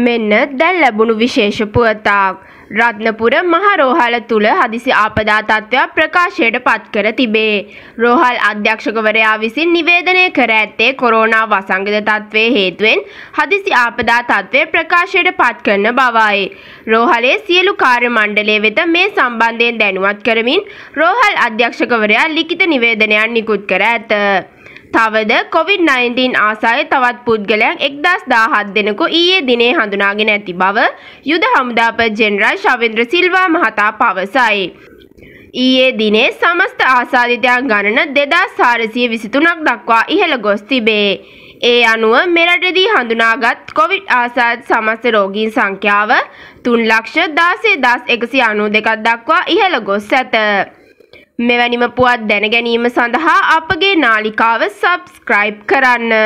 මෙන්න දැන් ලැබුණු විශේෂ පුවතක්. රත්නපුර මහ රෝහල තුල හදිසි ආපදා තත්ත්වයක් ප්‍රකාශයට පත් කර තිබේ. රෝහල් අධ්‍යක්ෂකවරයා විසින් නිවේදනය කර ඇත්තේ කොරෝනා වසංගත තත්ත්වයේ හේතුවෙන් හදිසි ආපදා තත්ත්වය ප්‍රකාශයට පත් කරන බවයි. රෝහලේ සියලු කාර්ය මණ්ඩලය වෙත මේ සම්බන්ධයෙන් දැනුවත් කරමින් රෝහල් අධ්‍යක්ෂකවරයා ලිඛිත නිවේදනයක් නිකුත් කර ඇත. තවද කොවිD-19 ආසාය තවත් පුද්ගලයන් එක්දස් දාහත් දෙනකු ඊයේ දිනේ හඳුනාගෙන ඇති බව යුද හමුදාප ජෙනරල් ශවින්ද්‍ර සිල්වා මහතා පවසයි. ඊයේ දිනේ සමස්ත ආසාධිතයන් ගණන දෙදස් සාරසිය විසිතුනක් දක්වා ඉහළ ගොස් තිබේ. ඒ අනුව මෙරටදී හඳුනාගත් කොවිඩ් ආසාත් සමස්ත රෝගීන් සංඛ්‍යාව තුන් ලක්ෂ දාසේ දස් එකසි අනු දෙකක් දක්වා ඉහළ ගොස් ඇත. මෙවැනිම පුවත් දැන ගැනීම සඳහා අපගේ නාලිකාව සබස්ක්‍රයිබ් කරන්න.